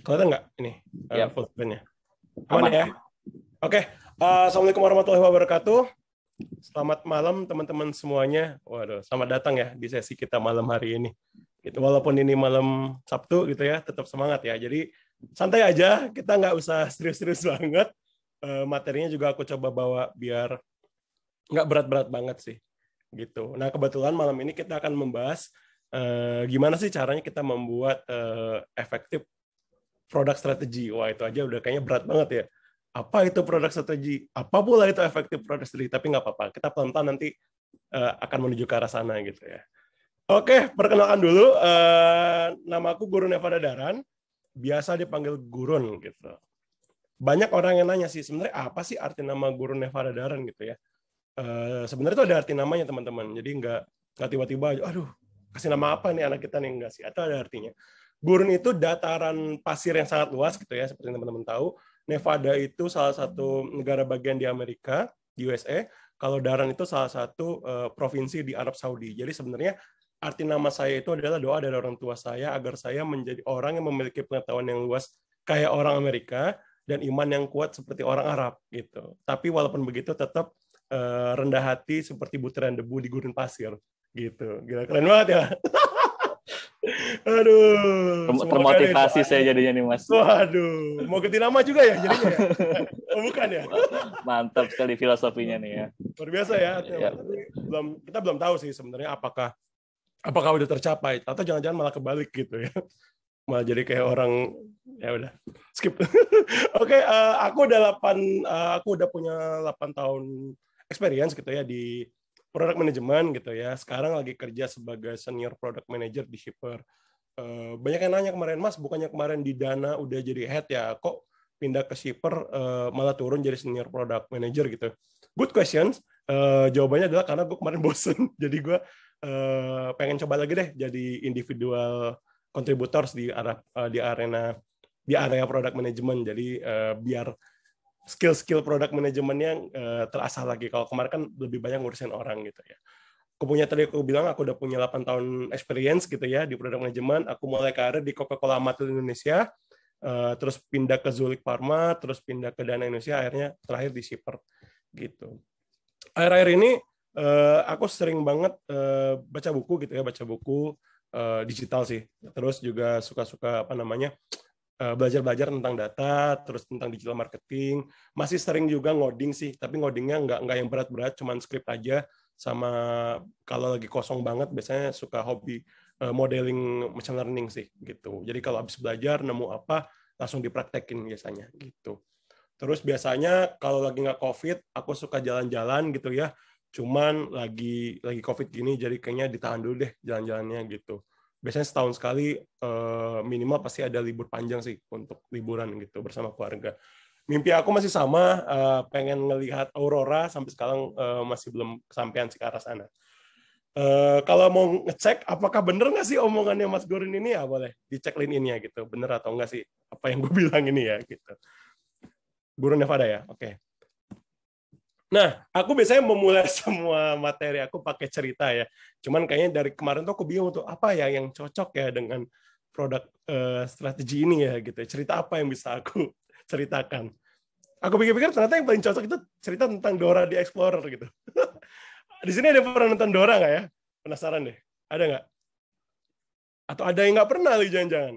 Kelihatan nggak ini yep. uh, iya. full Aman, Aman ya? Oke. Okay. Uh, eh, Assalamualaikum warahmatullahi wabarakatuh. Selamat malam teman-teman semuanya. Waduh, selamat datang ya di sesi kita malam hari ini. Gitu, walaupun ini malam Sabtu gitu ya, tetap semangat ya. Jadi santai aja, kita nggak usah serius-serius banget. Uh, materinya juga aku coba bawa biar nggak berat-berat banget sih. Gitu. Nah kebetulan malam ini kita akan membahas uh, gimana sih caranya kita membuat uh, efektif produk strategi. Wah, itu aja udah kayaknya berat banget ya. Apa itu produk strategi? Apa pula itu efektif produk strategi? Tapi nggak apa-apa, kita pelan-pelan nanti uh, akan menuju ke arah sana gitu ya. Oke, perkenalkan dulu. Uh, nama aku Guru Nevada Daran. Biasa dipanggil Gurun gitu. Banyak orang yang nanya sih, sebenarnya apa sih arti nama Guru Nevada Daran gitu ya? Uh, sebenarnya itu ada arti namanya teman-teman. Jadi nggak nggak tiba-tiba, aduh kasih nama apa nih anak kita nih enggak sih? Atau ada artinya. Gurun itu dataran pasir yang sangat luas gitu ya, seperti teman-teman tahu. Nevada itu salah satu negara bagian di Amerika, di USA. Kalau Daran itu salah satu uh, provinsi di Arab Saudi. Jadi sebenarnya arti nama saya itu adalah doa dari orang tua saya agar saya menjadi orang yang memiliki pengetahuan yang luas kayak orang Amerika dan iman yang kuat seperti orang Arab gitu. Tapi walaupun begitu tetap uh, rendah hati seperti butiran debu di gurun pasir gitu. Gila keren banget ya. Aduh. termotivasi saya jadinya nih Mas. Waduh, mau ganti nama juga ya jadinya. Ya? Oh, bukan ya? Mantap sekali filosofinya nih ya. Luar biasa ya. ya. belum kita belum tahu sih sebenarnya apakah apakah udah tercapai atau jangan-jangan malah kebalik gitu ya. Malah jadi kayak orang ya udah skip. Oke, okay, eh, aku udah delapan eh, aku udah punya 8 tahun experience gitu ya di product Management gitu ya. Sekarang lagi kerja sebagai senior product manager di Shipper. Uh, banyak yang nanya kemarin, Mas, bukannya kemarin di Dana udah jadi head ya, kok pindah ke shipper eh, malah turun jadi senior product manager gitu. Good questions. Uh, jawabannya adalah karena gue kemarin bosen, jadi gue uh, pengen coba lagi deh jadi individual contributors di arah di arena di area product management. Jadi uh, biar skill-skill produk manajemennya uh, eh, terasa lagi. Kalau kemarin kan lebih banyak ngurusin orang gitu ya. Aku punya tadi aku bilang aku udah punya 8 tahun experience gitu ya di produk manajemen. Aku mulai karir di Coca-Cola Matil Indonesia, uh, terus pindah ke Zulik Parma, terus pindah ke Dana Indonesia, akhirnya terakhir di Shipper gitu. Akhir-akhir ini uh, aku sering banget uh, baca buku gitu ya, baca buku uh, digital sih. Terus juga suka-suka apa namanya Eh, belajar-belajar tentang data, terus tentang digital marketing. Masih sering juga ngoding sih, tapi ngodingnya nggak nggak yang berat-berat, cuman script aja. Sama kalau lagi kosong banget, biasanya suka hobi eh, modeling machine learning sih gitu. Jadi kalau habis belajar nemu apa, langsung dipraktekin biasanya gitu. Terus biasanya kalau lagi nggak covid, aku suka jalan-jalan gitu ya. Cuman lagi lagi covid gini, jadi kayaknya ditahan dulu deh jalan-jalannya gitu biasanya setahun sekali uh, minimal pasti ada libur panjang sih untuk liburan gitu bersama keluarga. Mimpi aku masih sama, uh, pengen ngelihat aurora sampai sekarang uh, masih belum kesampaian sih ke arah sana. Uh, kalau mau ngecek apakah bener nggak sih omongannya Mas Gorin ini ya boleh dicek link ini ya gitu, bener atau enggak sih apa yang gue bilang ini ya gitu. Gurun Nevada ya, oke. Okay. Nah, aku biasanya memulai semua materi aku pakai cerita ya. Cuman kayaknya dari kemarin tuh aku bingung tuh apa ya yang cocok ya dengan produk uh, strategi ini ya gitu. Ya. Cerita apa yang bisa aku ceritakan? Aku pikir-pikir ternyata yang paling cocok itu cerita tentang Dora the Explorer gitu. di sini ada pernah nonton Dora nggak ya? Penasaran deh. Ada nggak? Atau ada yang nggak pernah nih jangan-jangan?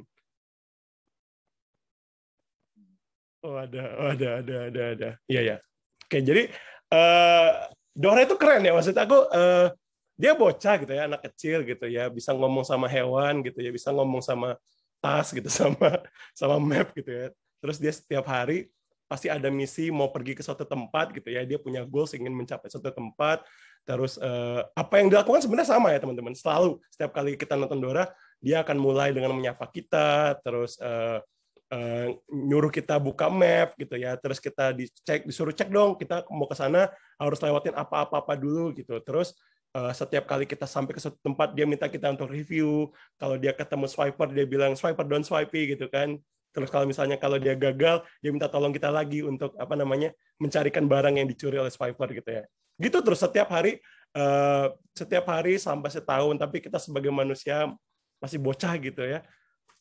Oh ada, oh, ada, ada, ada, ada. Iya iya Oke, jadi Eh, Dora itu keren ya maksud aku uh, dia bocah gitu ya anak kecil gitu ya bisa ngomong sama hewan gitu ya bisa ngomong sama tas gitu sama sama map gitu ya terus dia setiap hari pasti ada misi mau pergi ke suatu tempat gitu ya dia punya goals ingin mencapai suatu tempat terus uh, apa yang dilakukan sebenarnya sama ya teman-teman selalu setiap kali kita nonton Dora dia akan mulai dengan menyapa kita terus uh, Eh, nyuruh kita buka map gitu ya terus kita dicek disuruh cek dong kita mau ke sana harus lewatin apa-apa apa dulu gitu terus uh, setiap kali kita sampai ke suatu tempat dia minta kita untuk review kalau dia ketemu swiper dia bilang swiper don't swipe gitu kan terus kalau misalnya kalau dia gagal dia minta tolong kita lagi untuk apa namanya mencarikan barang yang dicuri oleh swiper gitu ya gitu terus setiap hari uh, setiap hari sampai setahun tapi kita sebagai manusia masih bocah gitu ya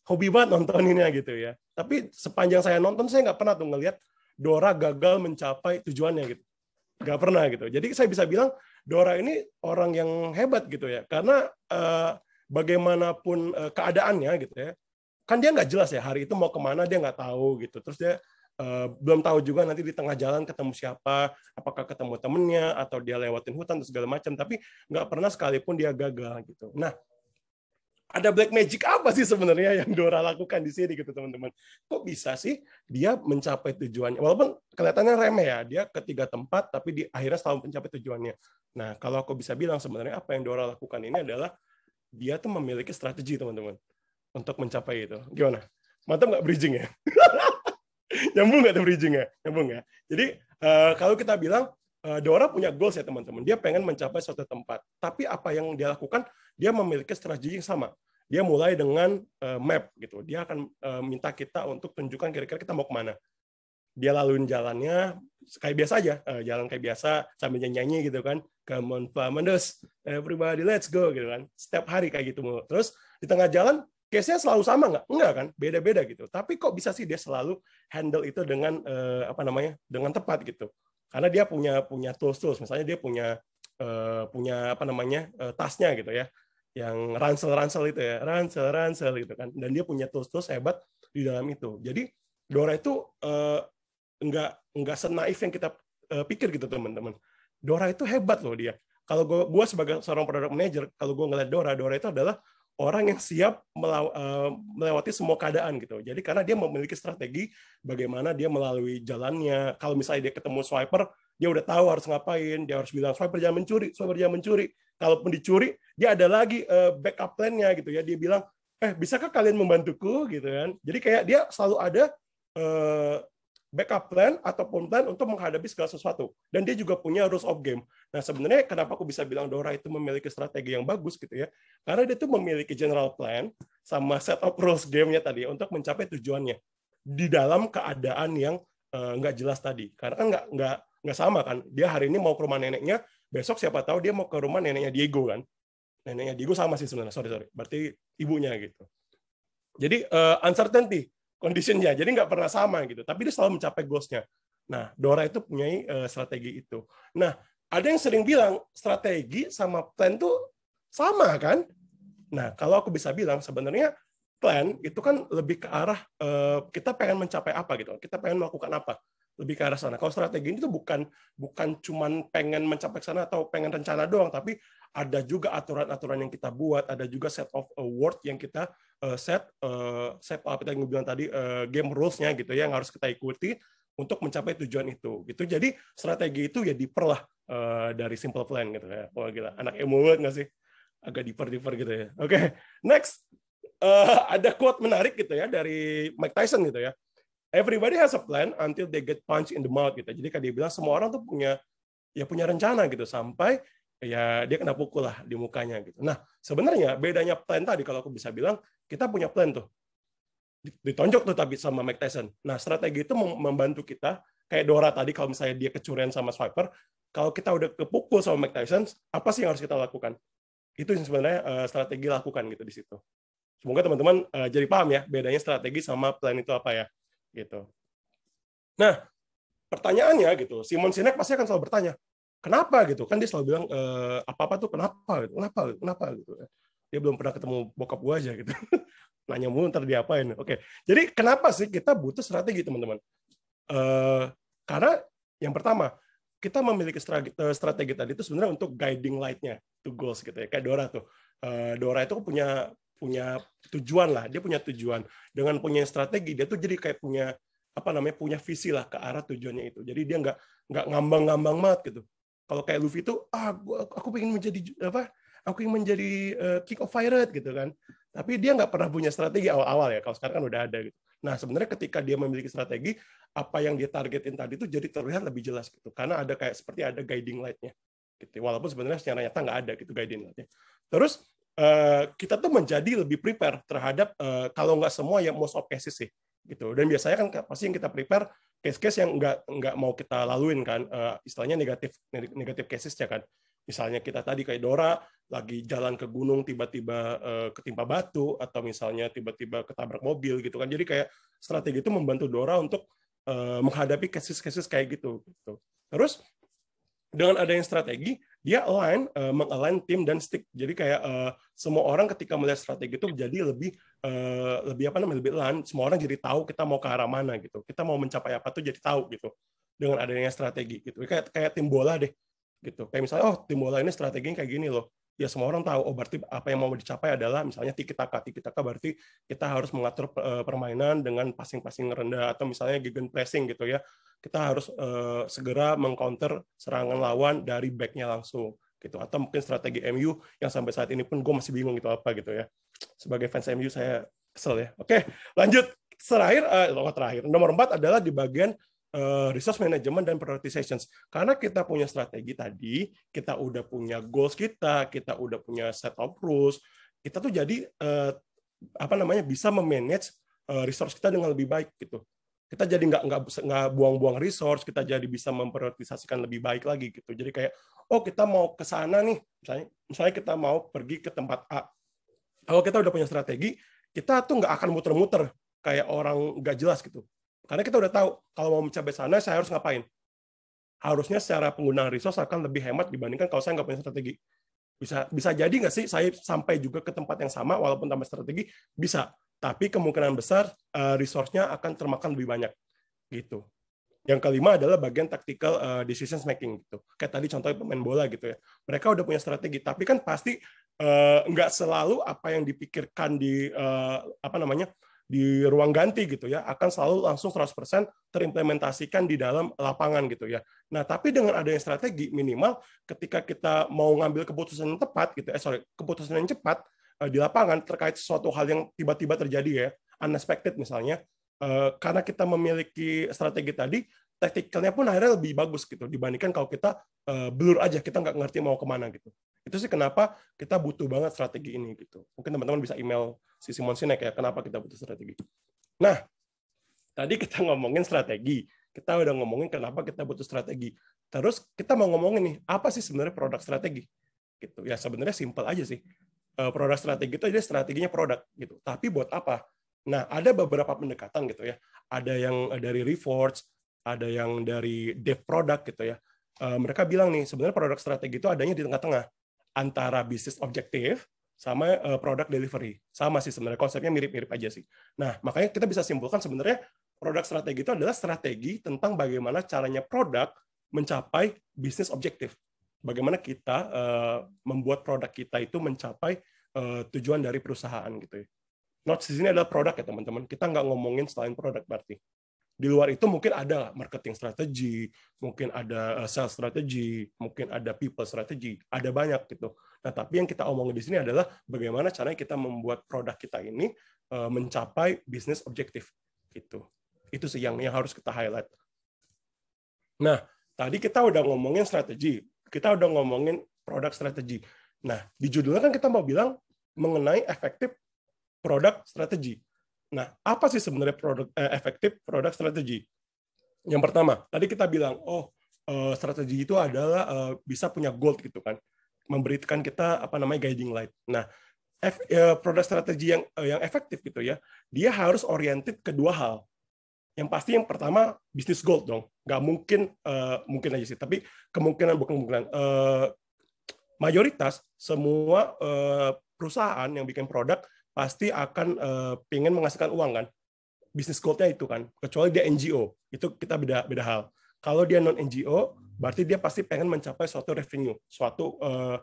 hobi banget nontoninnya gitu ya tapi sepanjang saya nonton saya nggak pernah tuh ngelihat Dora gagal mencapai tujuannya gitu. Nggak pernah gitu. Jadi saya bisa bilang Dora ini orang yang hebat gitu ya. Karena uh, bagaimanapun uh, keadaannya gitu ya, kan dia nggak jelas ya hari itu mau kemana dia nggak tahu gitu. Terus dia Uh, belum tahu juga nanti di tengah jalan ketemu siapa, apakah ketemu temennya atau dia lewatin hutan dan segala macam. Tapi nggak pernah sekalipun dia gagal gitu. Nah, ada black magic apa sih sebenarnya yang Dora lakukan di sini gitu teman-teman? Kok bisa sih dia mencapai tujuannya? Walaupun kelihatannya remeh ya, dia ketiga tempat tapi di akhirnya selalu mencapai tujuannya. Nah, kalau aku bisa bilang sebenarnya apa yang Dora lakukan ini adalah dia tuh memiliki strategi teman-teman untuk mencapai itu. Gimana? Mantap nggak bridging ya? Nyambung nggak tuh bridging ya? Nyambung ya? Jadi eh, kalau kita bilang eh, Dora punya goals ya teman-teman. Dia pengen mencapai suatu tempat. Tapi apa yang dia lakukan dia memiliki strategi yang sama. Dia mulai dengan eh, map gitu. Dia akan eh, minta kita untuk tunjukkan kira-kira kita mau ke mana Dia laluin jalannya kayak biasa aja, uh, jalan kayak biasa sambil nyanyi gitu kan. Come on, Flamandes, everybody let's go gitu kan. Setiap hari kayak gitu. Terus di tengah jalan case-nya selalu sama nggak? Enggak kan? Beda-beda gitu. Tapi kok bisa sih dia selalu handle itu dengan eh, apa namanya? Dengan tepat gitu. Karena dia punya punya tools tools. Misalnya dia punya eh, punya apa namanya tasnya gitu ya yang ransel-ransel itu ya, ransel-ransel gitu kan. Dan dia punya tools-tools hebat di dalam itu. Jadi Dora itu eh, nggak nggak senaif yang kita uh, pikir gitu teman-teman. Dora itu hebat loh dia. Kalau gue gua sebagai seorang product manager, kalau gue ngeliat Dora, Dora itu adalah orang yang siap melaw, uh, melewati semua keadaan gitu. Jadi karena dia memiliki strategi bagaimana dia melalui jalannya. Kalau misalnya dia ketemu swiper, dia udah tahu harus ngapain, dia harus bilang swiper jangan mencuri, swiper jangan mencuri Kalaupun dicuri, dia ada lagi uh, backup plan-nya gitu ya. Dia bilang, "Eh, bisakah kalian membantuku?" gitu kan. Jadi kayak dia selalu ada uh, backup plan ataupun plan untuk menghadapi segala sesuatu. Dan dia juga punya rules of game. Nah, sebenarnya kenapa aku bisa bilang Dora itu memiliki strategi yang bagus gitu ya? Karena dia tuh memiliki general plan sama set of rules game-nya tadi untuk mencapai tujuannya di dalam keadaan yang eh, nggak uh, jelas tadi. Karena kan nggak nggak nggak sama kan. Dia hari ini mau ke rumah neneknya, besok siapa tahu dia mau ke rumah neneknya Diego kan neneknya Diego sama sih sebenarnya sorry sorry berarti ibunya gitu jadi uh, uncertainty conditionnya jadi nggak pernah sama gitu tapi dia selalu mencapai goalsnya nah Dora itu punya uh, strategi itu nah ada yang sering bilang strategi sama plan tuh sama kan nah kalau aku bisa bilang sebenarnya plan itu kan lebih ke arah uh, kita pengen mencapai apa gitu kita pengen melakukan apa lebih ke arah sana. Kalau strategi ini tuh bukan bukan cuman pengen mencapai sana atau pengen rencana doang, tapi ada juga aturan-aturan yang kita buat, ada juga set of award yang kita uh, set uh, set apa yang bilang tadi uh, game rules-nya gitu ya yang harus kita ikuti untuk mencapai tujuan itu. Gitu. Jadi strategi itu ya diperlah uh, dari simple plan gitu ya. Wah oh, gila, anak emo banget nggak sih? Agak diper-diper gitu ya. Oke, okay. next. Uh, ada quote menarik gitu ya dari Mike Tyson gitu ya everybody has a plan until they get punched in the mouth gitu. Jadi kayak dia bilang semua orang tuh punya ya punya rencana gitu sampai ya dia kena pukul lah di mukanya gitu. Nah, sebenarnya bedanya plan tadi kalau aku bisa bilang kita punya plan tuh. Ditonjok tuh tapi sama Mike Tyson. Nah, strategi itu membantu kita kayak Dora tadi kalau misalnya dia kecurian sama Swiper, kalau kita udah kepukul sama Mike Tyson, apa sih yang harus kita lakukan? Itu yang sebenarnya eh, strategi lakukan gitu di situ. Semoga teman-teman eh, jadi paham ya bedanya strategi sama plan itu apa ya gitu. Nah, pertanyaannya gitu, Simon Sinek pasti akan selalu bertanya, kenapa gitu? Kan dia selalu bilang e, apa-apa tuh kenapa gitu, kenapa gitu, kenapa gitu. Dia belum pernah ketemu bokap gua aja gitu. Nanya mulu ntar diapain. Oke. Jadi kenapa sih kita butuh strategi, teman-teman? E, karena yang pertama, kita memiliki strategi, eh, strategi tadi itu sebenarnya untuk guiding light-nya to goals gitu ya. Kayak Dora tuh. Dora itu punya punya tujuan lah dia punya tujuan dengan punya strategi dia tuh jadi kayak punya apa namanya punya visi lah ke arah tujuannya itu jadi dia nggak nggak ngambang-ngambang banget gitu kalau kayak Luffy tuh ah gua, aku ingin menjadi apa aku ingin menjadi uh, king of pirate gitu kan tapi dia nggak pernah punya strategi awal-awal ya kalau sekarang kan udah ada gitu nah sebenarnya ketika dia memiliki strategi apa yang dia targetin tadi itu jadi terlihat lebih jelas gitu karena ada kayak seperti ada guiding lightnya gitu walaupun sebenarnya secara nyata nggak ada gitu guiding lightnya terus Eh, kita tuh menjadi lebih prepare terhadap eh, kalau nggak semua ya most of cases sih gitu dan biasanya kan pasti yang kita prepare case-case yang nggak nggak mau kita laluin kan eh, istilahnya negatif negatif cases ya kan misalnya kita tadi kayak Dora lagi jalan ke gunung tiba-tiba ketimpa batu atau misalnya tiba-tiba ketabrak mobil gitu kan jadi kayak strategi itu membantu Dora untuk menghadapi cases-cases kayak gitu gitu terus dengan adanya strategi dia align uh, mengalign tim dan stick. Jadi kayak uh, semua orang ketika melihat strategi itu jadi lebih uh, lebih apa namanya lebih align. Semua orang jadi tahu kita mau ke arah mana gitu. Kita mau mencapai apa tuh jadi tahu gitu dengan adanya strategi gitu. Kayak kayak tim bola deh gitu. Kayak misalnya oh tim bola ini strateginya kayak gini loh ya semua orang tahu oh berarti apa yang mau dicapai adalah misalnya tiki taka tiki taka berarti kita harus mengatur eh, permainan dengan passing-passing rendah atau misalnya gegen pressing gitu ya kita harus uh, segera mengcounter serangan lawan dari backnya langsung gitu atau mungkin strategi MU yang sampai saat ini pun gue masih bingung gitu apa gitu ya sebagai fans MU saya kesel ya oke lanjut terakhir uh, terakhir nomor empat adalah di bagian Eh, resource management dan prioritization. Karena kita punya strategi tadi, kita udah punya goals kita, kita udah punya set of rules, kita tuh jadi uh, apa namanya bisa memanage eh, resource kita dengan lebih baik gitu. Kita jadi nggak nggak nggak buang-buang resource, kita jadi bisa memprioritisasikan lebih baik lagi gitu. Jadi kayak oh kita mau ke sana nih, misalnya misalnya kita mau pergi ke tempat A. Kalau kita udah punya strategi, kita tuh nggak akan muter-muter kayak orang nggak jelas gitu karena kita udah tahu kalau mau mencapai sana saya harus ngapain. Harusnya secara penggunaan resource akan lebih hemat dibandingkan kalau saya nggak punya strategi. Bisa bisa jadi nggak sih saya sampai juga ke tempat yang sama walaupun tambah strategi bisa, tapi kemungkinan besar eh, resource-nya akan termakan lebih banyak gitu. Yang kelima adalah bagian tactical uh, decision making gitu. Kayak tadi contohnya pemain bola gitu ya. Mereka udah punya strategi, tapi kan pasti uh, nggak selalu apa yang dipikirkan di uh, apa namanya di ruang ganti gitu ya akan selalu langsung 100% terimplementasikan di dalam lapangan gitu ya. Nah, tapi dengan adanya strategi minimal ketika kita mau ngambil keputusan yang tepat gitu ya, eh sorry, keputusan yang cepat eh, di lapangan terkait sesuatu hal yang tiba-tiba terjadi ya, unexpected misalnya, eh, karena kita memiliki strategi tadi taktikalnya pun akhirnya lebih bagus gitu dibandingkan kalau kita eh, blur aja kita nggak ngerti mau kemana gitu. Itu sih kenapa kita butuh banget strategi ini gitu. Mungkin teman-teman bisa email si Simon Sinek ya, kenapa kita butuh strategi. Nah, tadi kita ngomongin strategi. Kita udah ngomongin kenapa kita butuh strategi. Terus kita mau ngomongin nih, apa sih sebenarnya produk strategi? Gitu. Ya sebenarnya simple aja sih. Eh, produk strategi itu aja strateginya produk gitu. Tapi buat apa? Nah, ada beberapa pendekatan gitu ya. Ada yang eh, dari Reforge, ada yang dari dev produk gitu ya. Eh, mereka bilang nih, sebenarnya produk strategi itu adanya di tengah-tengah antara bisnis objektif sama uh, eh, product delivery. Sama sih sebenarnya konsepnya mirip-mirip aja sih. Nah, makanya kita bisa simpulkan sebenarnya produk strategi itu adalah strategi tentang bagaimana caranya produk mencapai bisnis objektif. Bagaimana kita uh, membuat produk kita itu mencapai uh, tujuan dari perusahaan gitu ya. Notes di sini adalah produk ya teman-teman. Kita nggak ngomongin selain produk berarti di luar itu mungkin ada marketing strategi, mungkin ada eh, sales strategi, mungkin ada people strategi, ada banyak gitu. Nah, tapi yang kita omongin di sini adalah bagaimana caranya kita membuat produk kita ini eh, mencapai bisnis objektif gitu. Itu sih yang yang harus kita highlight. Nah, tadi kita udah ngomongin strategi, kita udah ngomongin produk strategi. Nah, di judulnya kan kita mau bilang mengenai efektif produk strategi. Nah, apa sih sebenarnya produk eh, efektif produk strategi? Yang pertama, tadi kita bilang, oh eh, strategi itu adalah eh, bisa punya gold gitu kan, memberikan kita apa namanya guiding light. Nah, ef, eh, produk strategi yang eh, yang efektif gitu ya, dia harus oriented ke dua hal. Yang pasti yang pertama bisnis gold dong, nggak mungkin eh, mungkin aja sih, tapi kemungkinan bukan kemungkinan eh, mayoritas semua eh, perusahaan yang bikin produk pasti akan uh, eh, pengen menghasilkan uang kan bisnis goalnya itu kan kecuali dia NGO itu kita beda beda hal kalau dia non NGO berarti dia pasti pengen mencapai suatu revenue suatu uh,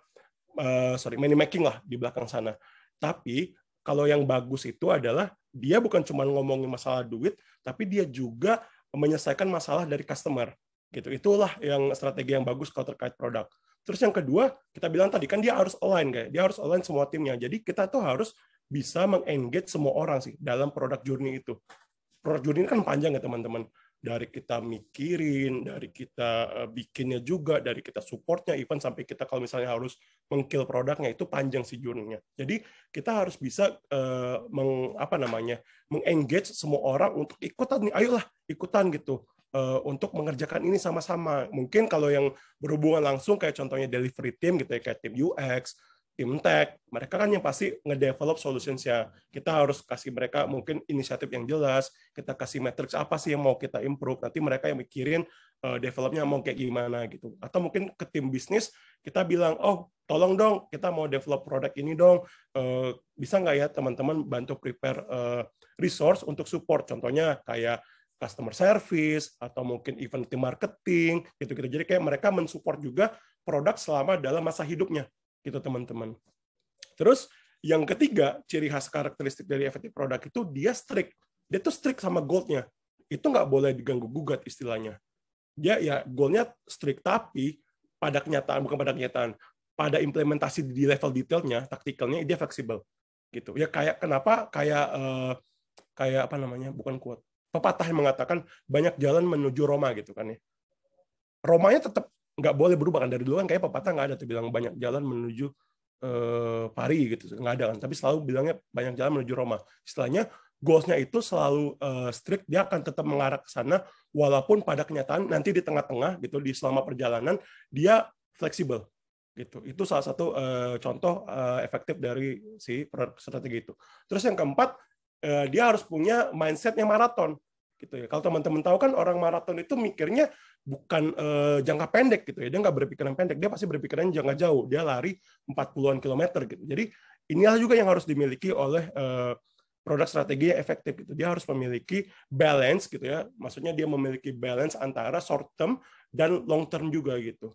uh, sorry money making lah di belakang sana tapi kalau yang bagus itu adalah dia bukan cuma ngomongin masalah duit tapi dia juga menyelesaikan masalah dari customer gitu itulah yang strategi yang bagus kalau terkait produk terus yang kedua kita bilang tadi kan dia harus online kayak dia harus online semua timnya jadi kita tuh harus bisa mengengage semua orang sih dalam produk journey itu. Produk journey kan panjang ya teman-teman. Dari kita mikirin, dari kita eh, bikinnya juga, dari kita supportnya, even sampai kita kalau misalnya harus mengkill produknya itu panjang si journey-nya. Jadi kita harus bisa uh, meng, apa namanya mengengage semua orang untuk ikutan nih, ayolah ikutan gitu uh, untuk mengerjakan ini sama-sama. Mungkin kalau yang berhubungan langsung kayak contohnya delivery team gitu ya, kayak tim UX tim tech, mereka kan yang pasti ngedevelop ya. Kita harus kasih mereka mungkin inisiatif yang jelas, kita kasih matrix apa sih yang mau kita improve. Nanti mereka yang mikirin uh, developnya mau kayak gimana gitu. Atau mungkin ke tim bisnis kita bilang, oh tolong dong kita mau develop produk ini dong, uh, bisa nggak ya teman-teman bantu prepare uh, resource untuk support. Contohnya kayak customer service atau mungkin event tim marketing gitu-gitu. Jadi kayak mereka mensupport juga produk selama dalam masa hidupnya gitu teman-teman. Terus yang ketiga, ciri khas karakteristik dari efektif produk itu dia strict. Dia tuh strict sama goalnya. Itu nggak boleh diganggu gugat istilahnya. Dia ya goalnya strict tapi pada kenyataan bukan pada kenyataan, pada implementasi di level detailnya, taktikalnya dia fleksibel gitu. Ya kayak kenapa kayak eh, kayak apa namanya bukan kuat pepatah yang mengatakan banyak jalan menuju Roma gitu kan ya. Romanya tetap nggak boleh berubah kan dari dulu kan kayak pepatah nggak ada tuh bilang banyak jalan menuju uh, Paris gitu nggak ada kan tapi selalu bilangnya banyak jalan menuju Roma istilahnya goalsnya itu selalu uh, strict dia akan tetap mengarah ke sana walaupun pada kenyataan nanti di tengah-tengah gitu di selama perjalanan dia fleksibel gitu itu salah satu uh, contoh uh, efektif dari si strategi itu terus yang keempat uh, dia harus punya mindset yang maraton gitu ya. Kalau teman-teman tahu kan orang maraton itu mikirnya bukan uh, jangka pendek gitu ya. Dia nggak berpikiran pendek, dia pasti berpikiran jangka jauh. Dia lari 40-an kilometer gitu. Jadi inilah juga yang harus dimiliki oleh uh, produk strategi yang efektif gitu. Dia harus memiliki balance gitu ya. Maksudnya dia memiliki balance antara short term dan long term juga gitu.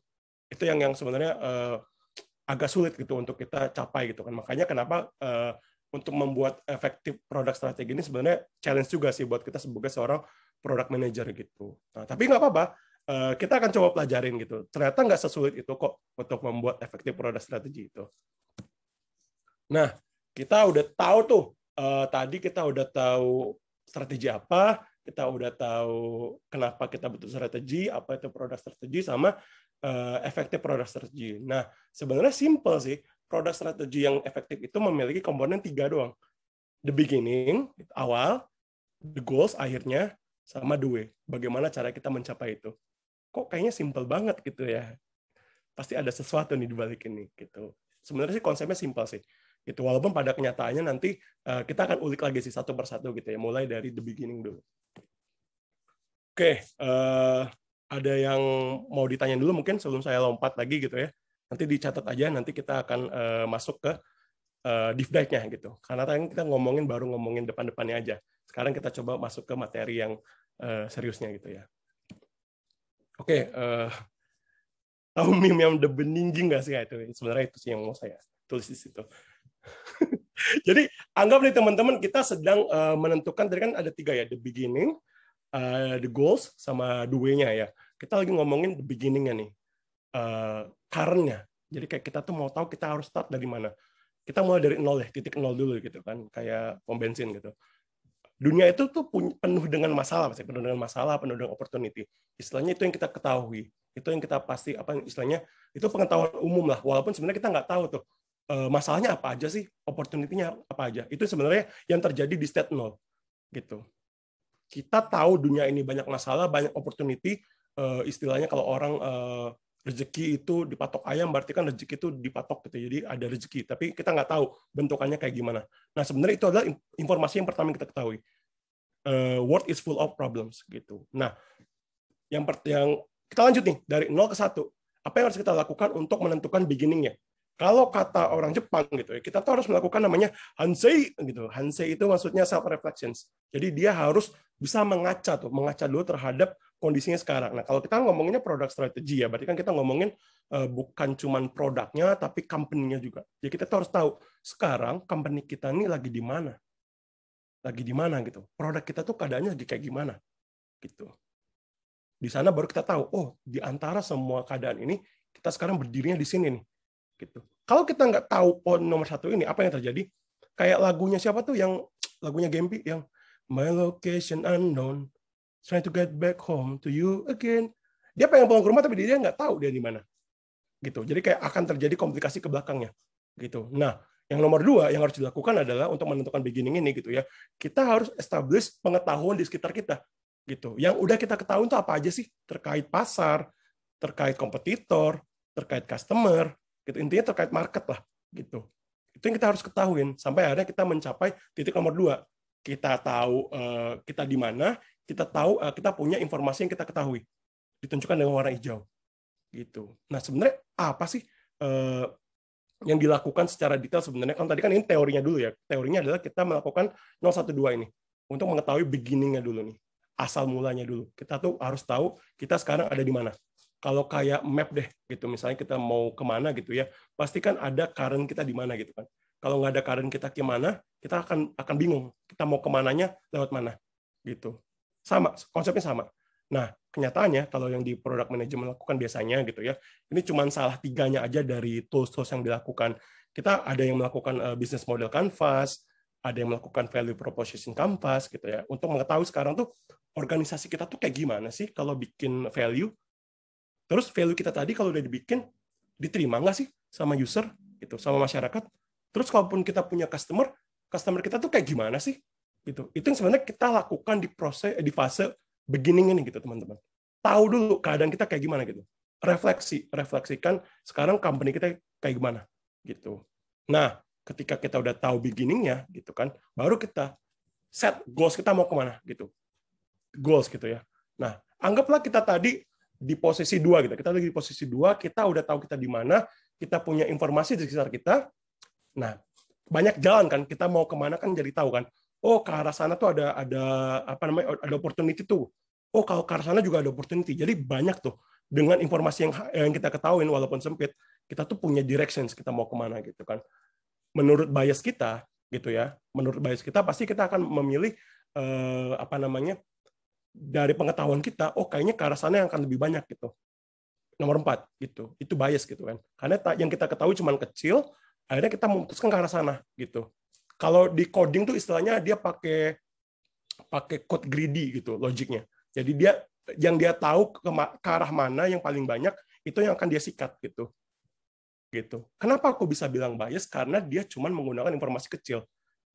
Itu yang yang sebenarnya uh, agak sulit gitu untuk kita capai gitu kan. Makanya kenapa uh, untuk membuat efektif produk strategi ini sebenarnya challenge juga sih buat kita sebagai seorang product manager gitu. Nah, tapi nggak apa-apa, eh, kita akan coba pelajarin gitu. Ternyata nggak sesulit itu kok untuk membuat efektif produk strategi itu. Nah, kita udah tahu tuh eh, tadi kita udah tahu strategi apa, kita udah tahu kenapa kita butuh strategi, apa itu produk strategi sama eh, efektif produk strategi. Nah, sebenarnya simple sih. Produk strategi yang efektif itu memiliki komponen tiga doang. The beginning, awal, the goals akhirnya, sama the way. Bagaimana cara kita mencapai itu. Kok kayaknya simple banget gitu ya. Pasti ada sesuatu nih di ini gitu. Sebenarnya sih konsepnya simple sih. Gitu. Walaupun pada kenyataannya nanti uh, kita akan ulik lagi sih satu persatu gitu ya. Mulai dari the beginning dulu. Oke, okay, uh, eh, ada yang mau ditanya dulu mungkin sebelum saya lompat lagi gitu ya. Nanti dicatat aja, nanti kita akan uh, masuk ke uh, deep dive-nya gitu. Karena tadi kita ngomongin baru ngomongin depan-depannya aja. Sekarang kita coba masuk ke materi yang uh, seriusnya gitu ya. Oke, okay, uh, tahu meme yang the beninging nggak sih itu? Sebenarnya itu sih yang mau saya tulis di situ. Jadi anggap nih teman-teman kita sedang uh, menentukan tadi kan ada tiga ya the beginning, uh, the goals sama the nya ya. Kita lagi ngomongin the beginning-nya nih current-nya. Jadi kayak kita tuh mau tahu kita harus start dari mana. Kita mulai dari nol ya titik nol dulu gitu kan, kayak pom bensin gitu. Dunia itu tuh penuh dengan masalah, pasti penuh dengan masalah, penuh dengan opportunity. Istilahnya itu yang kita ketahui, itu yang kita pasti apa istilahnya itu pengetahuan umum lah. Walaupun sebenarnya kita nggak tahu tuh eh, masalahnya apa aja sih, opportunity-nya apa aja. Itu sebenarnya yang terjadi di state nol gitu. Kita tahu dunia ini banyak masalah, banyak opportunity. Eh, istilahnya kalau orang eh, rezeki itu dipatok ayam berarti kan rezeki itu dipatok gitu ya. jadi ada rezeki tapi kita nggak tahu bentukannya kayak gimana nah sebenarnya itu adalah informasi yang pertama yang kita ketahui uh, world is full of problems gitu nah yang per yang kita lanjut nih dari nol ke satu apa yang harus kita lakukan untuk menentukan beginningnya kalau kata orang Jepang gitu ya, kita tuh harus melakukan namanya hansei gitu. Hansei itu maksudnya self reflections. Jadi dia harus bisa mengaca tuh, mengaca dulu terhadap kondisinya sekarang. Nah, kalau kita ngomonginnya product strategy ya, berarti kan kita ngomongin uh, bukan cuman produknya tapi company-nya juga. Jadi kita tuh harus tahu sekarang company kita ini lagi di mana. Lagi di mana gitu. Produk kita tuh keadaannya lagi kayak gimana gitu. Di sana baru kita tahu, oh, di antara semua keadaan ini kita sekarang berdirinya di sini nih gitu kalau kita nggak tahu pon nomor satu ini apa yang terjadi kayak lagunya siapa tuh yang lagunya Gempi yang my location unknown trying to get back home to you again dia pengen pulang ke rumah tapi dia nggak tahu dia di mana gitu jadi kayak akan terjadi komplikasi ke belakangnya gitu nah yang nomor dua yang harus dilakukan adalah untuk menentukan beginning ini gitu ya kita harus establish pengetahuan di sekitar kita gitu yang udah kita ketahui itu apa aja sih terkait pasar terkait kompetitor terkait customer Gitu. Intinya terkait market lah gitu. Itu yang kita harus ketahuin sampai akhirnya kita mencapai titik nomor dua. Kita tahu uh, kita di mana, kita tahu uh, kita punya informasi yang kita ketahui. Ditunjukkan dengan warna hijau. Gitu. Nah, sebenarnya apa sih uh, yang dilakukan secara detail sebenarnya kan tadi kan ini teorinya dulu ya. Teorinya adalah kita melakukan 012 ini untuk mengetahui beginningnya dulu nih asal mulanya dulu. Kita tuh harus tahu kita sekarang ada di mana kalau kayak map deh gitu misalnya kita mau kemana gitu ya pastikan ada current kita di mana gitu kan kalau nggak ada current kita ke mana kita akan akan bingung kita mau kemananya lewat mana gitu sama konsepnya sama nah kenyataannya kalau yang di product management lakukan biasanya gitu ya ini cuma salah tiganya aja dari tools tools yang dilakukan kita ada yang melakukan uh, business model canvas ada yang melakukan value proposition canvas gitu ya untuk mengetahui sekarang tuh organisasi kita tuh kayak gimana sih kalau bikin value Terus value kita tadi kalau udah dibikin, diterima nggak sih sama user, gitu, sama masyarakat? Terus kalaupun kita punya customer, customer kita tuh kayak gimana sih? Gitu. Itu yang sebenarnya kita lakukan di proses di fase beginning ini gitu, teman-teman. Tahu dulu keadaan kita kayak gimana gitu. Refleksi, refleksikan sekarang company kita kayak gimana gitu. Nah, ketika kita udah tahu beginningnya gitu kan, baru kita set goals kita mau kemana gitu. Goals gitu ya. Nah, anggaplah kita tadi di posisi dua gitu. Kita lagi di posisi dua, kita udah tahu kita di mana, kita punya informasi di sekitar kita. Nah, banyak jalan kan, kita mau kemana kan jadi tahu kan. Oh, ke arah sana tuh ada ada apa namanya ada opportunity tuh. Oh, kalau ke arah sana juga ada opportunity. Jadi banyak tuh dengan informasi yang yang kita ketahuin walaupun sempit, kita tuh punya directions kita mau kemana gitu kan. Menurut bias kita gitu ya, menurut bias kita pasti kita akan memilih eh, apa namanya dari pengetahuan kita, oh kayaknya ke arah sana yang akan lebih banyak gitu. Nomor empat gitu, itu bias gitu kan. Karena yang kita ketahui cuma kecil, akhirnya kita memutuskan ke arah sana gitu. Kalau di coding tuh istilahnya dia pakai pakai code greedy gitu logiknya. Jadi dia yang dia tahu ke, ke arah mana yang paling banyak itu yang akan dia sikat gitu. Gitu. Kenapa aku bisa bilang bias? Karena dia cuma menggunakan informasi kecil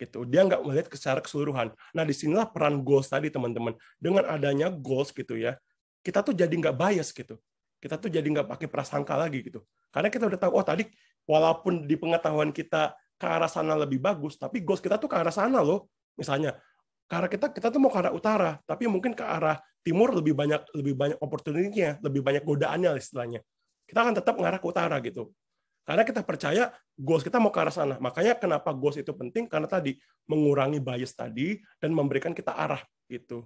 gitu dia nggak melihat secara keseluruhan nah disinilah peran goals tadi teman-teman dengan adanya goals gitu ya kita tuh jadi nggak bias gitu kita tuh jadi nggak pakai prasangka lagi gitu karena kita udah tahu oh tadi walaupun di pengetahuan kita ke arah sana lebih bagus tapi goals kita tuh ke arah sana loh misalnya karena kita kita tuh mau ke arah utara tapi mungkin ke arah timur lebih banyak lebih banyak opportunity-nya lebih banyak godaannya istilahnya kita akan tetap ngarah ke utara gitu karena kita percaya goals kita mau ke arah sana. Makanya kenapa goals itu penting karena tadi mengurangi bias tadi dan memberikan kita arah itu.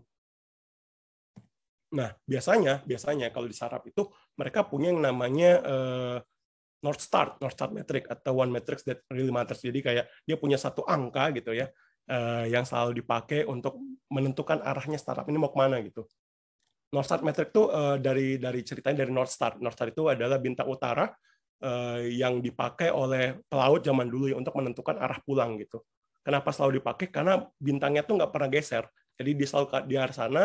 Nah, biasanya biasanya kalau di startup itu mereka punya yang namanya uh, North Star, North Star metric atau one metrics that really matters. Jadi kayak dia punya satu angka gitu ya uh, yang selalu dipakai untuk menentukan arahnya startup ini mau ke mana gitu. North Star metric tuh uh, dari dari ceritanya dari North Star. North Star itu adalah bintang utara Eh, yang dipakai oleh pelaut zaman dulu ya, untuk menentukan arah pulang gitu. Kenapa selalu dipakai? Karena bintangnya tuh nggak pernah geser. Jadi dia selalu di arah sana,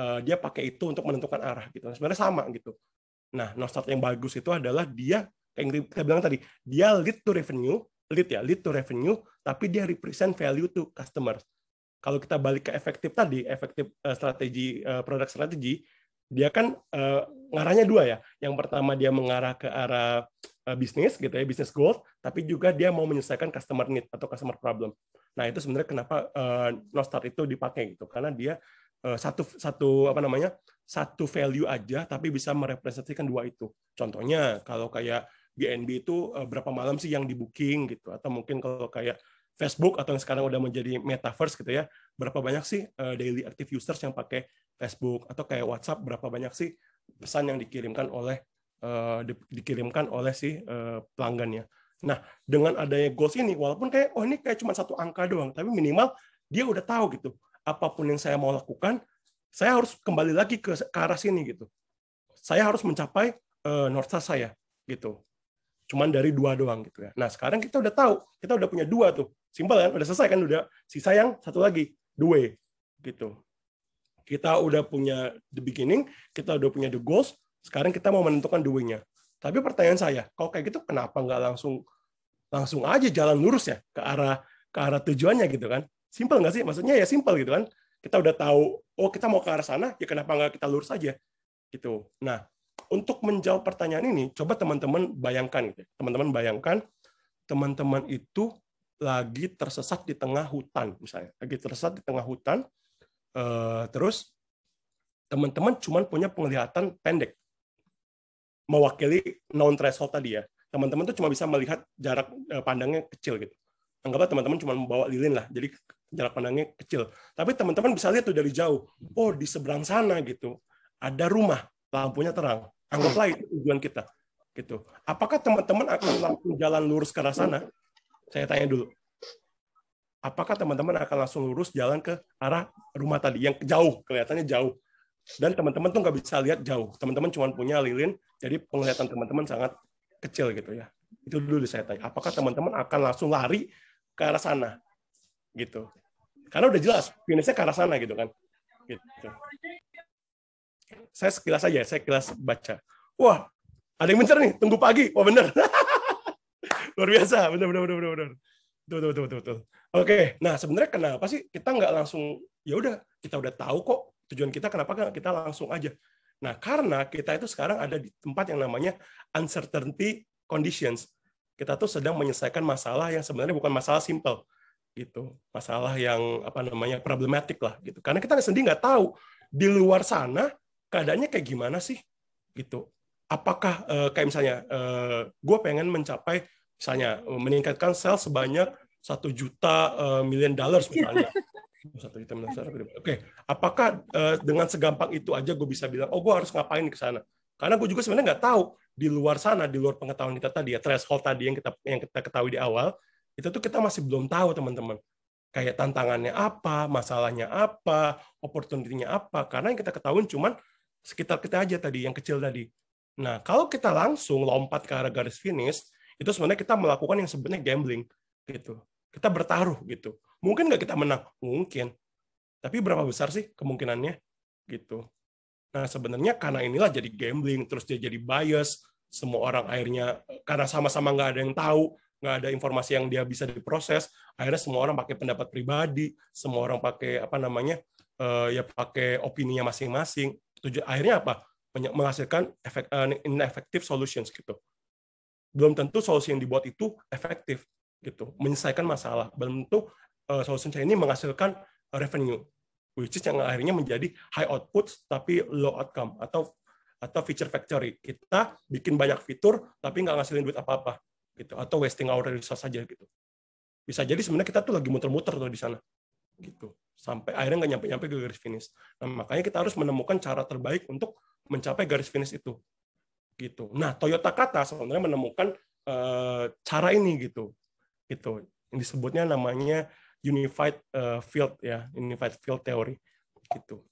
eh, dia pakai itu untuk menentukan arah gitu. Nah, sebenarnya sama gitu. Nah, nostalgia yang bagus itu adalah dia yang kita bilang tadi, dia lead to revenue, lead ya, lead to revenue, tapi dia represent value to customers. Kalau kita balik ke efektif tadi, efektif eh, strategi produk strategi, dia kan uh, ngarahnya dua ya. Yang pertama dia mengarah ke arah uh, bisnis gitu ya, bisnis goal, tapi juga dia mau menyelesaikan customer need atau customer problem. Nah, itu sebenarnya kenapa uh, eh, Start itu dipakai gitu karena dia satu satu apa namanya? satu value aja tapi bisa merepresentasikan dua itu. Contohnya kalau kayak BNB itu uh, berapa malam sih yang di booking gitu atau mungkin kalau kayak Facebook atau yang sekarang udah menjadi metaverse gitu ya berapa banyak sih uh, daily active users yang pakai Facebook atau kayak WhatsApp berapa banyak sih pesan yang dikirimkan oleh uh, di, dikirimkan oleh si uh, pelanggannya. Nah, dengan adanya goals ini walaupun kayak oh ini kayak cuma satu angka doang, tapi minimal dia udah tahu gitu. Apapun yang saya mau lakukan, saya harus kembali lagi ke, ke arah sini gitu. Saya harus mencapai uh, north star saya gitu. Cuman dari dua doang gitu ya. Nah, sekarang kita udah tahu, kita udah punya dua tuh. Simpel kan, udah selesai kan udah sisa yang satu lagi the way gitu. Kita udah punya the beginning, kita udah punya the goals, sekarang kita mau menentukan the way-nya. Tapi pertanyaan saya, kalau kayak gitu kenapa nggak langsung langsung aja jalan lurus ya ke arah ke arah tujuannya gitu kan? Simpel nggak sih? Maksudnya ya simpel gitu kan? Kita udah tahu, oh kita mau ke arah sana, ya kenapa nggak kita lurus aja gitu. Nah, untuk menjawab pertanyaan ini, coba teman-teman bayangkan, gitu ya. teman-teman bayangkan, teman-teman itu lagi tersesat di tengah hutan misalnya, lagi tersesat di tengah hutan, eh, terus teman-teman cuma punya penglihatan pendek, mewakili non threshold tadi ya. Teman-teman tuh cuma bisa melihat jarak eh, pandangnya kecil gitu. Anggaplah teman-teman cuma membawa lilin lah, jadi jarak pandangnya kecil. Tapi teman-teman bisa lihat tuh dari jauh, oh di seberang sana gitu ada rumah, lampunya terang. Anggaplah itu tujuan kita gitu. Apakah teman-teman akan langsung jalan lurus ke arah sana? saya tanya dulu. Apakah teman-teman akan langsung lurus jalan ke arah rumah tadi yang jauh, kelihatannya jauh. Dan teman-teman tuh nggak bisa lihat jauh. Teman-teman cuma punya lilin, jadi penglihatan teman-teman sangat kecil gitu ya. Itu dulu saya tanya. Apakah teman-teman akan langsung lari ke arah sana? Gitu. Karena udah jelas, finishnya ke arah sana gitu kan. Gitu. Saya sekilas aja, saya sekilas baca. Wah, ada yang mencer nih, tunggu pagi. Wah bener. luar biasa benar benar benar benar tuh betul betul betul betul oke nah sebenarnya kenapa sih kita nggak langsung ya udah kita udah tahu kok tujuan kita kenapa nggak kita langsung aja nah karena kita itu sekarang ada di tempat yang namanya uncertainty conditions kita tuh sedang menyelesaikan masalah yang sebenarnya bukan masalah simple gitu masalah yang apa namanya problematik lah gitu karena kita sendiri nggak tahu di luar sana keadaannya kayak gimana sih gitu apakah eh, kayak misalnya eh, gue pengen mencapai misalnya eh, meningkatkan sales sebanyak satu juta uh, million dollars misalnya satu juta million dollars oke apakah eh, dengan segampang itu aja gue bisa bilang oh gue harus ngapain ke sana karena gue juga sebenarnya nggak tahu di luar sana di luar pengetahuan kita tadi ya threshold tadi yang kita yang kita ketahui di awal itu tuh kita masih belum tahu teman-teman kayak tantangannya apa masalahnya apa opportunitynya apa karena yang kita ketahui cuman sekitar kita aja tadi yang kecil tadi nah kalau kita langsung lompat ke arah garis finish itu sebenarnya kita melakukan yang sebenarnya gambling gitu kita bertaruh gitu mungkin nggak kita menang mungkin tapi berapa besar sih kemungkinannya gitu nah sebenarnya karena inilah jadi gambling terus dia jadi bias semua orang akhirnya karena sama-sama nggak ada yang tahu nggak ada informasi yang dia bisa diproses akhirnya semua orang pakai pendapat pribadi semua orang pakai apa namanya uh, ya pakai opini masing-masing akhirnya apa menghasilkan efek, uh, ineffective solutions gitu belum tentu solusi yang dibuat itu efektif gitu, menyelesaikan masalah. Belum tentu uh, solusi ini menghasilkan eh, revenue, which is yang akhirnya menjadi high output tapi low outcome atau atau feature factory. Kita bikin banyak fitur tapi nggak ngasilin duit apa-apa gitu, atau wasting our resource saja gitu. Bisa jadi sebenarnya kita tuh lagi muter-muter tuh di sana gitu sampai akhirnya nggak nyampe-nyampe ke garis finish. Nah makanya kita harus menemukan cara terbaik untuk mencapai garis finish itu gitu. Nah, Toyota Kata sebenarnya menemukan uh, cara ini gitu. Gitu. Yang disebutnya namanya unified uh, field ya, unified field theory gitu.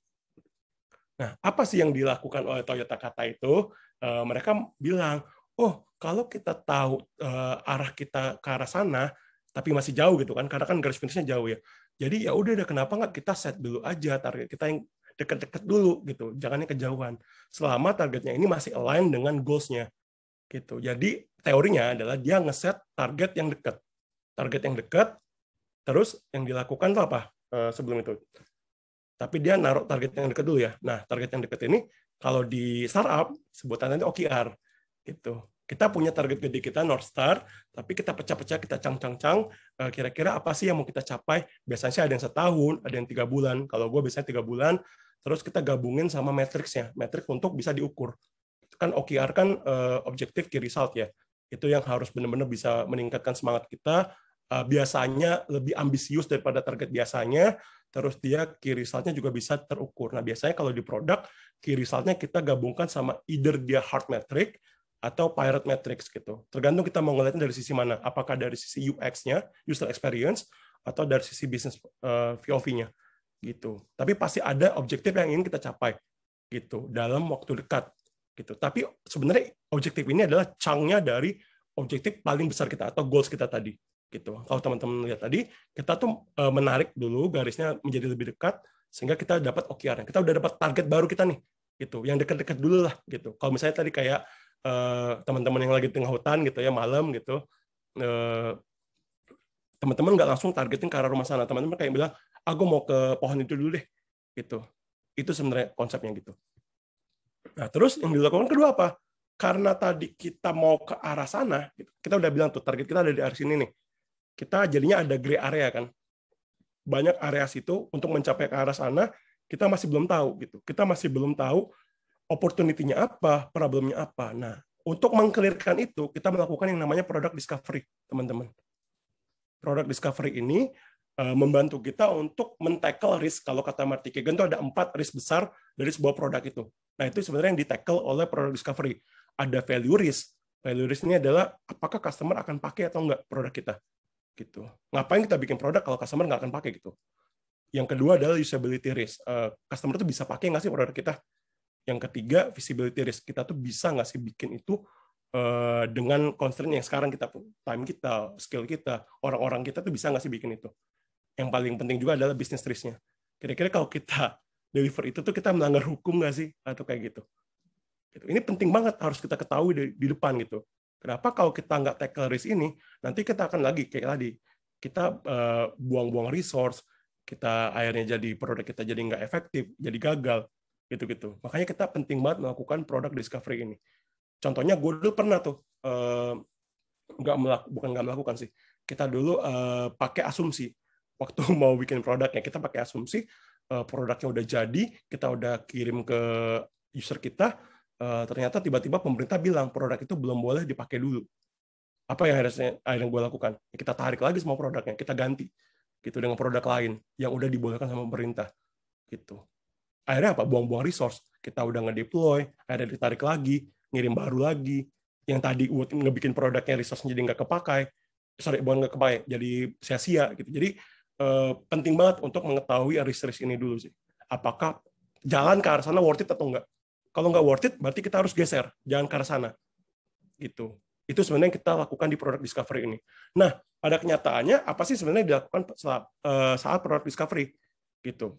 Nah, apa sih yang dilakukan oleh Toyota Kata itu? Uh, mereka bilang, "Oh, kalau kita tahu uh, arah kita ke arah sana tapi masih jauh gitu kan, karena kan garis finishnya jauh ya. Jadi ya udah deh kenapa nggak kita set dulu aja target kita yang deket-deket dulu gitu, jangan yang kejauhan. Selama targetnya ini masih align dengan goalsnya, Gitu. Jadi teorinya adalah dia ngeset target yang dekat. Target yang dekat terus yang dilakukan itu apa? Eh, sebelum itu. Tapi dia naruh target yang dekat dulu ya. Nah, target yang dekat ini kalau di startup sebutannya itu OKR gitu. Kita punya target gede kita North Star, tapi kita pecah-pecah, kita cang-cang-cang, eh, kira-kira apa sih yang mau kita capai? Biasanya ada yang setahun, ada yang tiga bulan. Kalau gue biasanya tiga bulan, Terus kita gabungin sama matriksnya, matriks untuk bisa diukur. Kan OKR kan uh, objektif key result ya. Itu yang harus benar-benar bisa meningkatkan semangat kita. Uh, biasanya lebih ambisius daripada target biasanya. Terus dia key resultnya juga bisa terukur. Nah biasanya kalau di produk key resultnya kita gabungkan sama either dia hard metric atau pirate metrics gitu. Tergantung kita mau ngeliatnya dari sisi mana. Apakah dari sisi UX-nya, user experience, atau dari sisi business uh, eh, POV-nya gitu. Tapi pasti ada objektif yang ingin kita capai gitu dalam waktu dekat gitu. Tapi sebenarnya objektif ini adalah cangnya dari objektif paling besar kita atau goals kita tadi gitu. Kalau teman-teman lihat tadi, kita tuh eh, menarik dulu garisnya menjadi lebih dekat sehingga kita dapat OKR. Kita udah dapat target baru kita nih gitu. Yang dekat-dekat dulu lah gitu. Kalau misalnya tadi kayak eh, teman-teman yang lagi tengah hutan gitu ya malam gitu, eh, teman-teman nggak langsung targetin ke arah rumah sana. Teman-teman kayak bilang, aku mau ke pohon itu dulu deh gitu itu sebenarnya konsepnya gitu nah terus yang dilakukan kedua apa karena tadi kita mau ke arah sana kita udah bilang tuh target kita ada di arah sini nih kita jadinya ada gray area kan banyak area situ untuk mencapai ke arah sana kita masih belum tahu gitu kita masih belum tahu opportunity-nya apa problemnya apa nah untuk mengklirkan itu kita melakukan yang namanya product discovery teman-teman product discovery ini Eh, membantu kita untuk men-tackle risk. Kalau kata Kagan, itu ada empat risk besar dari sebuah produk itu. Nah, itu sebenarnya yang ditackle oleh product discovery. Ada value risk. Value risk ini adalah apakah customer akan pakai atau enggak produk kita. gitu. Ngapain kita bikin produk kalau customer nggak akan pakai gitu. Yang kedua adalah usability risk. Eh, customer itu bisa pakai nggak sih produk kita? Yang ketiga, visibility risk. Kita tuh bisa nggak sih bikin itu eh, dengan constraint yang sekarang kita time kita, skill kita, orang-orang kita tuh bisa nggak sih bikin itu? yang paling penting juga adalah bisnis risknya. Kira-kira kalau kita deliver itu tuh kita melanggar hukum nggak sih atau kayak gitu. gitu. Ini penting banget harus kita ketahui di, depan gitu. Kenapa kalau kita nggak tackle risk ini, nanti kita akan lagi kayak tadi kita eh, buang-buang resource, kita akhirnya jadi produk kita jadi nggak efektif, jadi gagal, gitu-gitu. Makanya kita penting banget melakukan produk discovery ini. Contohnya gue dulu pernah tuh eh, nggak melakukan bukan nggak melakukan sih, kita dulu eh, pakai asumsi waktu mau bikin produknya kita pakai asumsi eh, produknya udah jadi, kita udah kirim ke user kita, eh, ternyata tiba-tiba pemerintah bilang produk itu belum boleh dipakai dulu. Apa yang harusnya akhirnya gue lakukan? Ya kita tarik lagi semua produknya, kita ganti gitu dengan produk lain yang udah dibolehkan sama pemerintah gitu. Akhirnya apa? Buang-buang resource. Kita udah ngedeploy, akhirnya ditarik lagi, ngirim baru lagi. Yang tadi ngebikin produknya resource jadi nggak kepakai, sorry bukan nggak kepakai, jadi sia-sia gitu. Jadi Eh, penting banget untuk mengetahui risk-risk ini dulu sih. Apakah jalan ke arah sana worth it atau enggak? Kalau enggak worth it, berarti kita harus geser, jalan ke arah sana. Gitu. Itu sebenarnya yang kita lakukan di product discovery ini. Nah, pada kenyataannya, apa sih sebenarnya dilakukan eh, saat, saat product discovery? Gitu.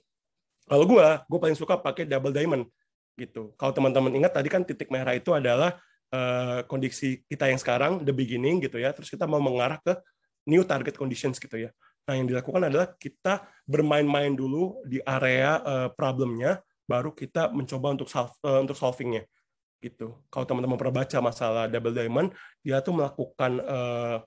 Kalau gue, gue paling suka pakai double diamond. Gitu. Kalau teman-teman ingat, tadi kan titik merah itu adalah eh, kondisi kita yang sekarang, the beginning gitu ya, terus kita mau mengarah ke new target conditions gitu ya. Nah, yang dilakukan adalah kita bermain-main dulu di area uh, problemnya, baru kita mencoba untuk solve, uh, untuk solvingnya. Gitu. Kalau teman-teman pernah baca masalah double diamond, dia tuh melakukan uh,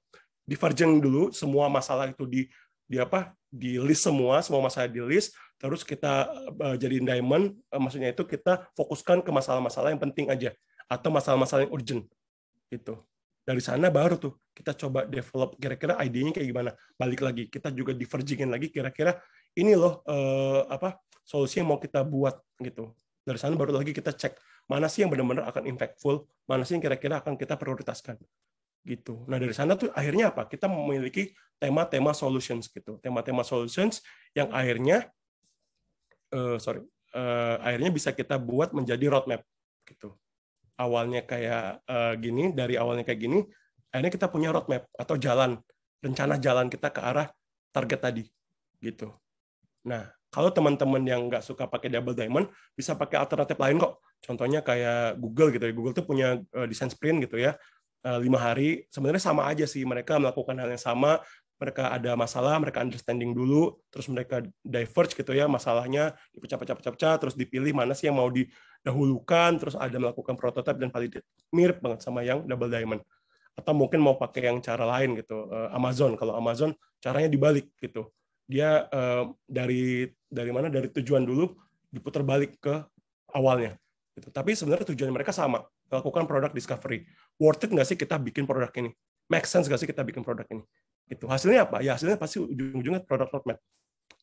divergent dulu semua masalah itu di di apa di list semua semua masalah di list terus kita uh, jadiin diamond uh, maksudnya itu kita fokuskan ke masalah-masalah yang penting aja atau masalah-masalah yang urgent gitu dari sana baru tuh kita coba develop kira-kira idenya kayak gimana balik lagi kita juga divergingin lagi kira-kira ini loh eh, apa solusi yang mau kita buat gitu dari sana baru lagi kita cek mana sih yang benar-benar akan impactful mana sih yang kira-kira akan kita prioritaskan gitu nah dari sana tuh akhirnya apa kita memiliki tema-tema solutions gitu tema-tema solutions yang akhirnya eh, sorry eh, akhirnya bisa kita buat menjadi roadmap gitu awalnya kayak uh, gini, dari awalnya kayak gini, akhirnya kita punya roadmap atau jalan, rencana jalan kita ke arah target tadi, gitu. Nah, kalau teman-teman yang nggak suka pakai double diamond, bisa pakai alternatif lain kok. Contohnya kayak Google gitu ya. Google tuh punya uh, desain sprint gitu ya, uh, lima hari. Sebenarnya sama aja sih, mereka melakukan hal yang sama, mereka ada masalah, mereka understanding dulu, terus mereka diverge gitu ya masalahnya, dipecah-pecah-pecah, terus dipilih mana sih yang mau di dahulukan, terus ada melakukan prototipe dan validate. Mirip banget sama yang double diamond. Atau mungkin mau pakai yang cara lain gitu, eh, Amazon. Kalau Amazon caranya dibalik gitu. Dia eh, dari dari mana dari tujuan dulu diputar balik ke awalnya. Gitu. Tapi sebenarnya tujuan mereka sama, melakukan product discovery. Worth it nggak sih kita bikin produk ini? Make sense nggak sih kita bikin produk ini? Itu hasilnya apa? Ya hasilnya pasti ujung-ujungnya produk roadmap.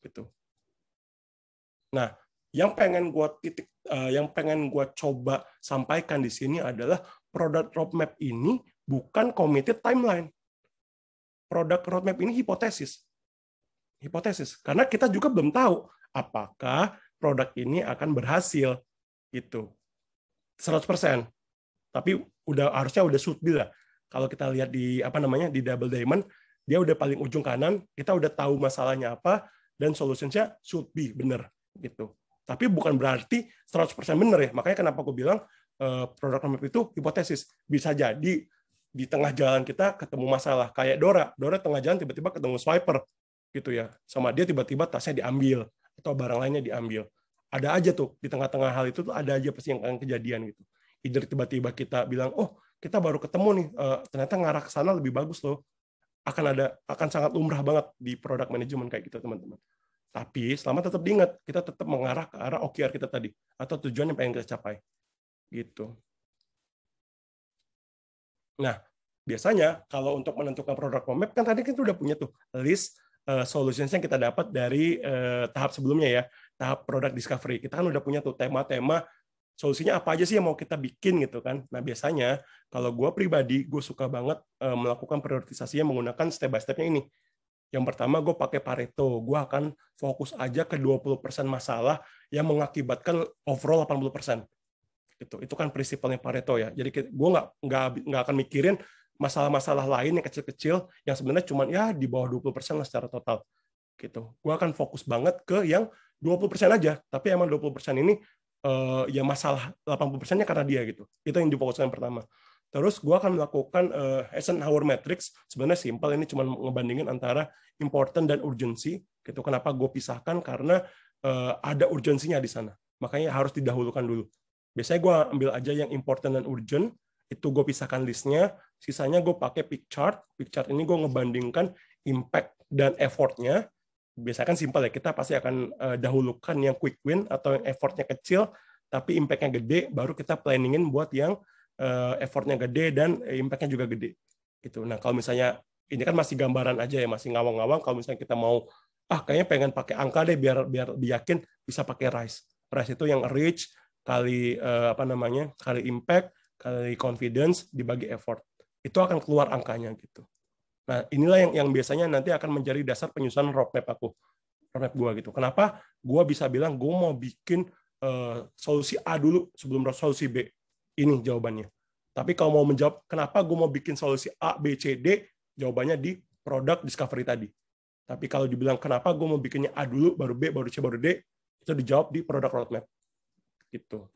Gitu. Nah, yang pengen gue titik, uh, yang pengen gue coba sampaikan di sini adalah produk roadmap ini bukan committed timeline. Produk roadmap ini hipotesis. Hipotesis. Karena kita juga belum tahu apakah produk ini akan berhasil gitu. 100%. Tapi udah harusnya udah should be lah. Kalau kita lihat di apa namanya di double diamond, dia udah paling ujung kanan, kita udah tahu masalahnya apa dan solusinya should be bener gitu. Tapi bukan berarti 100% benar ya. Makanya kenapa aku bilang eh, produk roadmap itu hipotesis. Bisa jadi di tengah jalan kita ketemu masalah. Kayak Dora. Dora tengah jalan tiba-tiba ketemu swiper gitu ya. Sama dia tiba-tiba tasnya diambil atau barang lainnya diambil. Ada aja tuh di tengah-tengah hal itu tuh ada aja pasti yang kejadian gitu. Either tiba-tiba kita bilang, "Oh, kita baru ketemu nih, eh, ternyata ngarah ke sana lebih bagus loh." Akan ada akan sangat umrah banget di produk manajemen kayak gitu, teman-teman. Tapi selama tetap diingat, kita tetap mengarah ke arah OKR kita tadi atau tujuan yang pengen kita capai. Gitu. Nah, biasanya kalau untuk menentukan produk roadmap kan tadi kita sudah punya tuh list uh, solutions yang kita dapat dari uh, tahap sebelumnya ya, tahap product discovery. Kita kan udah punya tuh tema-tema solusinya apa aja sih yang mau kita bikin gitu kan. Nah, biasanya kalau gue pribadi, gue suka banget uh, melakukan yang menggunakan step by step-nya ini yang pertama gue pakai Pareto, gue akan fokus aja ke 20% masalah yang mengakibatkan overall 80%. gitu itu kan prinsipalnya Pareto ya. Jadi gue nggak nggak akan mikirin masalah-masalah lain yang kecil-kecil yang sebenarnya cuma ya di bawah 20% lah secara total. Gitu. Gue akan fokus banget ke yang 20% aja, tapi emang 20% ini eh, ya masalah 80%-nya karena dia gitu. Itu yang difokuskan pertama. Terus gue akan melakukan uh, eh, Eisenhower matrix. Sebenarnya simpel ini cuma ngebandingin antara important dan urgency. Gitu. Kenapa gue pisahkan? Karena uh, ada urgensinya di sana. Makanya harus didahulukan dulu. Biasanya gue ambil aja yang important dan urgent. Itu gue pisahkan listnya. Sisanya gue pakai pick chart. Pick chart ini gue ngebandingkan impact dan effortnya. Biasanya kan simpel ya. Kita pasti akan uh, dahulukan yang quick win atau yang effortnya kecil tapi impact-nya gede, baru kita planningin buat yang uh, effortnya gede dan impactnya juga gede gitu nah kalau misalnya ini kan masih gambaran aja ya masih ngawang-ngawang kalau misalnya kita mau ah kayaknya pengen pakai angka deh biar biar diyakin bisa pakai rise rise itu yang reach kali uh, apa namanya kali impact kali confidence dibagi effort itu akan keluar angkanya gitu nah inilah yang yang biasanya nanti akan menjadi dasar penyusunan roadmap aku roadmap gua gitu kenapa Gua bisa bilang gua mau bikin uh, solusi A dulu sebelum solusi B ini jawabannya. Tapi kalau mau menjawab kenapa gue mau bikin solusi A, B, C, D, jawabannya di produk discovery tadi. Tapi kalau dibilang kenapa gue mau bikinnya A dulu, baru B, baru C, baru D, itu dijawab di produk roadmap. Gitu.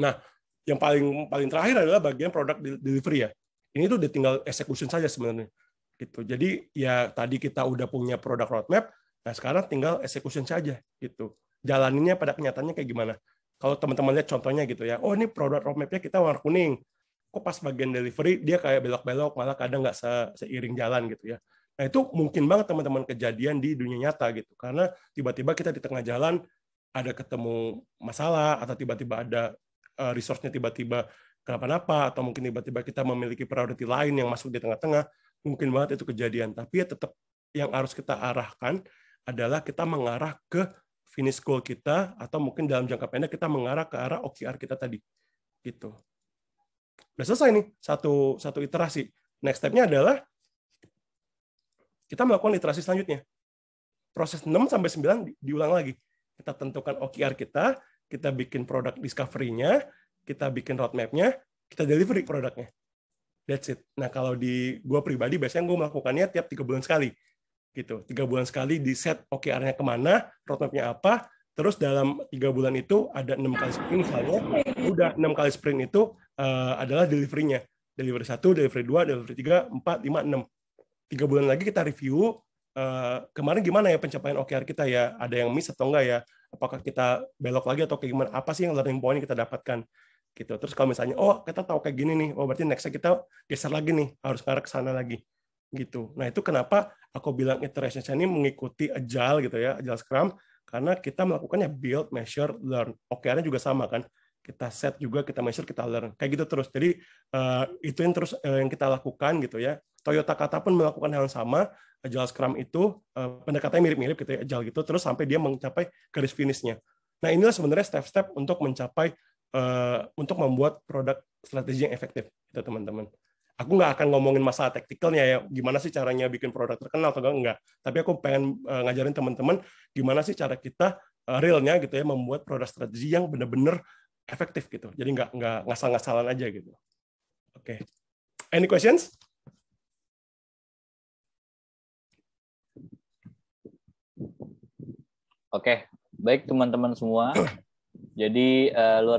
Nah, yang paling paling terakhir adalah bagian produk delivery ya. Ini tuh udah tinggal execution saja sebenarnya. Gitu. Jadi ya tadi kita udah punya produk roadmap, nah sekarang tinggal execution saja gitu. Jalaninnya pada kenyataannya kayak gimana? kalau teman-teman lihat contohnya gitu ya, oh ini produk roadmap-nya kita warna kuning, kok pas bagian delivery dia kayak belok-belok, malah kadang nggak se seiring jalan gitu ya. Nah itu mungkin banget teman-teman kejadian di dunia nyata gitu, karena tiba-tiba kita di tengah jalan ada ketemu masalah atau tiba-tiba ada eh, resource-nya tiba-tiba kenapa-napa atau mungkin tiba-tiba kita memiliki priority lain yang masuk di tengah-tengah, mungkin banget itu kejadian. Tapi ya tetap yang harus kita arahkan adalah kita mengarah ke finish goal kita atau mungkin dalam jangka pendek kita mengarah ke arah OKR kita tadi gitu udah selesai nih satu satu iterasi next stepnya adalah kita melakukan iterasi selanjutnya proses 6 sampai 9 diulang lagi kita tentukan OKR kita kita bikin produk discovery-nya kita bikin roadmap-nya kita delivery produknya that's it nah kalau di gue pribadi biasanya gue melakukannya tiap tiga bulan sekali gitu tiga bulan sekali di set OKR-nya kemana roadmapnya apa terus dalam tiga bulan itu ada enam kali sprint misalnya udah enam kali sprint itu uh, adalah deliverynya delivery satu delivery dua delivery tiga empat lima enam tiga bulan lagi kita review uh, kemarin gimana ya pencapaian OKR kita ya ada yang miss atau enggak ya apakah kita belok lagi atau kayak gimana apa sih yang learning point yang kita dapatkan gitu terus kalau misalnya oh kita tahu kayak gini nih oh berarti nextnya kita geser lagi nih harus ngarah ke sana lagi gitu. Nah itu kenapa aku bilang iteration ini mengikuti agile gitu ya, agile scrum, karena kita melakukannya build, measure, learn. OKR-nya juga sama kan, kita set juga, kita measure, kita learn. Kayak gitu terus. Jadi uh, eh, itu yang terus uh, yang kita lakukan gitu ya. Toyota Kata pun melakukan hal yang sama, agile scrum itu uh, pendekatannya mirip-mirip gitu ya, agile gitu, terus sampai dia mencapai garis finishnya. Nah inilah sebenarnya step-step untuk mencapai uh, untuk membuat produk strategi yang efektif, itu teman-teman aku nggak akan ngomongin masalah taktikalnya ya gimana sih caranya bikin produk terkenal atau enggak tapi aku pengen uh, ngajarin teman-teman gimana sih cara kita uh, realnya gitu ya membuat produk strategi yang benar-benar efektif gitu jadi nggak nggak ngasal-ngasalan aja gitu oke okay. any questions Oke, okay. baik teman-teman semua. Jadi uh, luar biasa.